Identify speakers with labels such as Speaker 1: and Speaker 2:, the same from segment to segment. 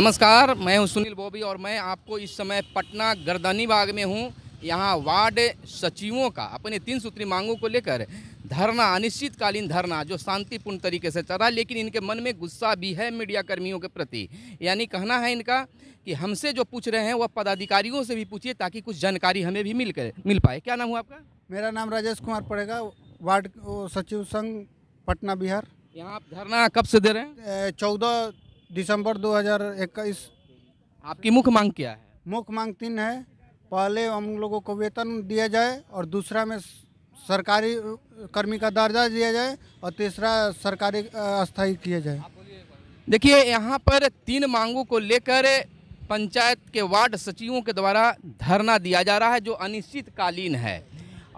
Speaker 1: नमस्कार मैं हूं सुनील बोबी और मैं आपको इस समय पटना गर्दनी बाग में हूं यहां वार्ड सचिवों का अपने तीन सूत्री मांगों को लेकर धरना अनिश्चितकालीन धरना जो शांतिपूर्ण तरीके से चल रहा है लेकिन इनके मन में गुस्सा भी है मीडिया कर्मियों के प्रति यानी कहना है इनका कि हमसे जो पूछ रहे हैं वह पदाधिकारियों से भी पूछिए ताकि कुछ जानकारी हमें भी मिल कर मिल पाए क्या नाम हुआ आपका मेरा नाम राजेश कुमार पड़ेगा
Speaker 2: वार्ड सचिव संघ पटना बिहार यहाँ आप धरना कब से दे रहे हैं चौदह दिसंबर 2021 आपकी मुख्य मांग क्या है मुख्य मांग तीन है पहले हम लोगों को वेतन दिया जाए और दूसरा में सरकारी
Speaker 1: कर्मी का दर्जा दिया जाए और तीसरा सरकारी स्थायी किया जाए देखिए यहाँ पर तीन मांगों को लेकर पंचायत के वार्ड सचिवों के द्वारा धरना दिया जा रहा है जो अनिश्चितकालीन है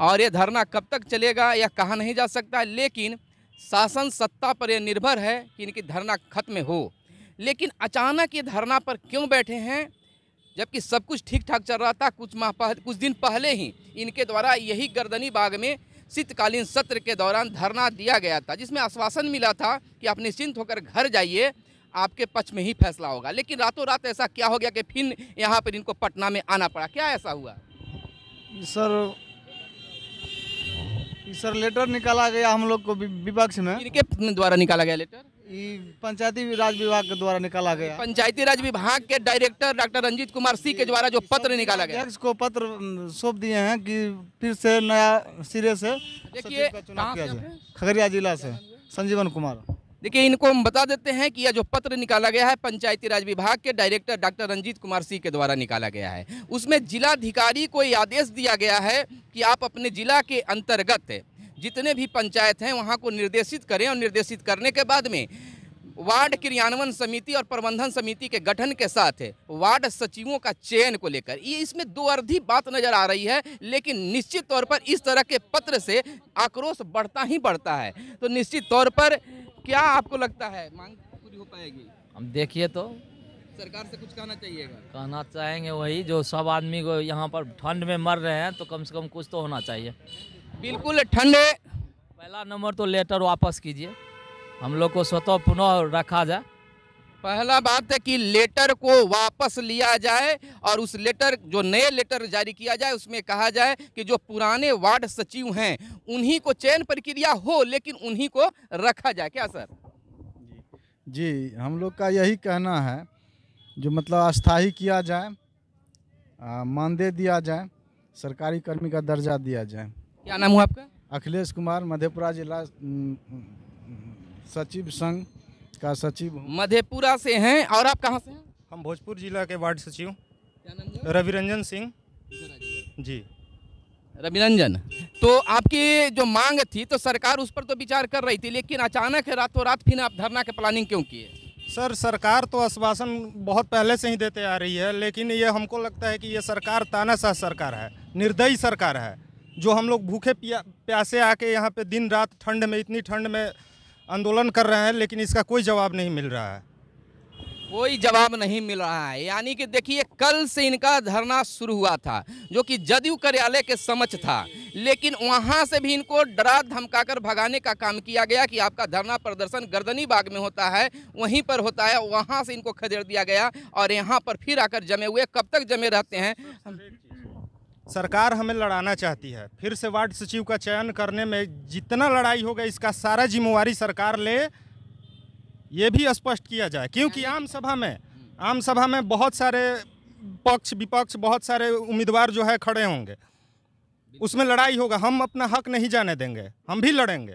Speaker 1: और ये धरना कब तक चलेगा यह कहा नहीं जा सकता लेकिन शासन सत्ता पर यह निर्भर है कि इनकी धरना खत्म हो लेकिन अचानक ये धरना पर क्यों बैठे हैं जबकि सब कुछ ठीक ठाक चल रहा था कुछ माह पहले कुछ दिन पहले ही इनके द्वारा यही गर्दनी बाग में शीतकालीन सत्र के दौरान धरना दिया गया था जिसमें आश्वासन मिला था कि आप निश्चिंत होकर घर जाइए आपके पक्ष में ही फैसला होगा लेकिन रातों रात ऐसा क्या हो गया कि फिर यहाँ पर इनको पटना में आना पड़ा क्या ऐसा हुआ सर सर लेटर निकाला गया हम लोग को विपक्ष में इनके द्वारा निकाला गया लेटर पंचायती राज विभाग के द्वारा निकाला गया पंचायती राज विभाग के डायरेक्टर डॉक्टर रंजीत कुमार सिंह के द्वारा जो पत्र निकाला गया इसको
Speaker 2: पत्र सौंप दिए हैं कि फिर से नया सिरे से
Speaker 1: देखिए चुनाव किया जाए खगड़िया जिला से
Speaker 2: संजीवन कुमार
Speaker 1: देखिए इनको हम बता देते हैं कि यह जो पत्र निकाला गया है पंचायती राज विभाग के डायरेक्टर डॉक्टर रंजीत कुमार सिंह के द्वारा निकाला गया है उसमें जिलाधिकारी को आदेश दिया गया है कि आप अपने जिला के अंतर्गत जितने भी पंचायत हैं वहाँ को निर्देशित करें और निर्देशित करने के बाद में वार्ड क्रियान्वयन समिति और प्रबंधन समिति के गठन के साथ वार्ड सचिवों का चयन को लेकर ये इसमें दो अर्धी बात नजर आ रही है लेकिन निश्चित तौर पर इस तरह के पत्र से आक्रोश बढ़ता ही बढ़ता है तो निश्चित तौर पर क्या आपको लगता है मांग पूरी हो पाएगी हम देखिए तो सरकार से कुछ कहना चाहिएगा कहना चाहेंगे वही जो सब आदमी को यहाँ पर ठंड में मर रहे हैं तो कम से कम कुछ तो होना चाहिए बिल्कुल ठंडे पहला नंबर तो लेटर वापस कीजिए हम लोग को स्वतः पुनः रखा जाए पहला बात है कि लेटर को वापस लिया जाए और उस लेटर जो नए लेटर जारी किया जाए उसमें कहा जाए कि जो पुराने वार्ड सचिव हैं उन्हीं को चयन प्रक्रिया हो लेकिन उन्हीं को रखा जाए क्या सर
Speaker 2: जी हम लोग का यही कहना है जो मतलब अस्थाई किया जाए मानदेय दिया जाए सरकारी कर्मी का दर्जा दिया जाए क्या नाम हुआ आपका अखिलेश कुमार मधेपुरा जिला सचिव संघ का सचिव मधेपुरा से हैं और आप
Speaker 3: कहाँ से हैं हम भोजपुर जिला के वार्ड सचिव रविरंजन सिंह जी रविरंजन तो आपकी जो मांग थी तो
Speaker 1: सरकार उस पर तो विचार कर रही थी लेकिन अचानक रातों रात फिर आप धरना के प्लानिंग क्यों किए सर
Speaker 3: सरकार तो आश्वासन बहुत पहले से ही देते आ रही है लेकिन ये हमको लगता है कि ये सरकार तानाशाह सरकार है निर्दयी सरकार है जो हम लोग भूखे पिया प्यासे आके यहाँ पे दिन रात ठंड में इतनी ठंड में आंदोलन कर रहे हैं लेकिन इसका कोई जवाब नहीं मिल रहा है
Speaker 1: कोई जवाब नहीं मिल रहा है यानी कि देखिए कल से इनका धरना शुरू हुआ था जो कि जदयू कार्यालय के समक्ष था लेकिन वहां से भी इनको डरा धमकाकर भगाने का काम किया गया कि आपका धरना प्रदर्शन गर्दनी बाग में होता है वहीं पर होता है वहां से इनको खदेड़ दिया गया और यहां पर फिर आकर जमे हुए कब तक जमे रहते हैं
Speaker 3: सरकार हमें लड़ाना चाहती है फिर से वार्ड सचिव का चयन करने में जितना लड़ाई होगा इसका सारा जिम्मेवारी सरकार ले ये भी स्पष्ट किया जाए क्योंकि आम सभा में आम सभा में बहुत सारे पक्ष विपक्ष बहुत सारे उम्मीदवार जो है खड़े होंगे उसमें लड़ाई होगा हम अपना हक नहीं जाने देंगे हम भी लड़ेंगे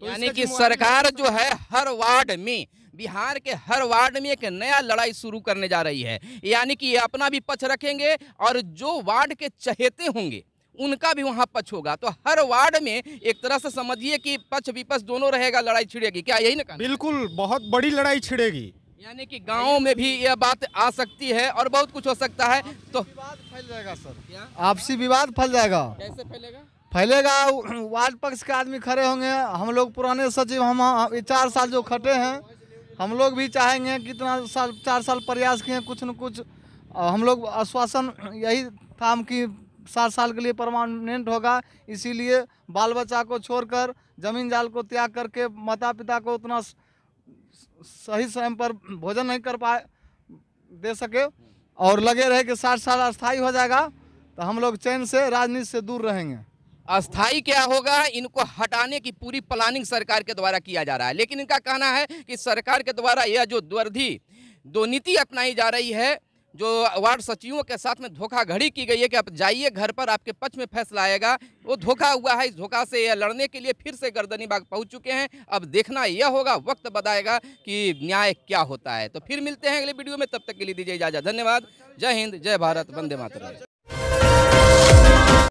Speaker 1: तो यानी कि सरकार जो है हर वार्ड में बिहार के हर वार्ड में एक नया लड़ाई शुरू करने जा रही है यानी कि ये अपना भी पक्ष रखेंगे और जो वार्ड के चहेते होंगे उनका भी वहाँ पक्ष होगा तो हर वार्ड में एक तरह से समझिए कि पक्ष विपक्ष दोनों रहेगा लड़ाई छिड़ेगी क्या यही ना बिल्कुल बहुत बड़ी लड़ाई छिड़ेगी यानी कि गाँव में भी यह बात आ सकती है और बहुत कुछ हो सकता है तो विवाद फैल जाएगा सर
Speaker 2: आपसी विवाद फैल जाएगा
Speaker 1: कैसे फैलेगा
Speaker 2: फैलेगा वार्ड पक्ष के आदमी खड़े होंगे हम लोग पुराने सचिव हम चार साल जो खटे हैं हम लोग भी चाहेंगे कितना साल चार साल प्रयास किए कुछ न कुछ हम लोग आश्वासन यही था हम कि सात साल के लिए परमानेंट होगा इसीलिए बाल बच्चा को छोड़कर जमीन जाल को त्याग करके माता पिता को उतना सही समय पर भोजन नहीं कर पाए दे सके और लगे रहे कि साठ साल स्थायी हो
Speaker 1: जाएगा तो हम लोग चैन से राजनीति से दूर रहेंगे अस्थाई क्या होगा इनको हटाने की पूरी प्लानिंग सरकार के द्वारा किया जा रहा है लेकिन इनका कहना है कि सरकार के द्वारा यह जो द्वर्धी दो नीति अपनाई जा रही है जो वार्ड सचिवों के साथ में घड़ी की गई है कि आप जाइए घर पर आपके पक्ष में फैसला आएगा वो धोखा हुआ है इस धोखा से यह लड़ने के लिए फिर से गर्दनी बाग पहुँच चुके हैं अब देखना यह होगा वक्त बताएगा कि न्याय क्या होता है तो फिर मिलते हैं अगले वीडियो में तब तक के लिए दीजिए इजाज़त धन्यवाद जय हिंद जय भारत वंदे मातरम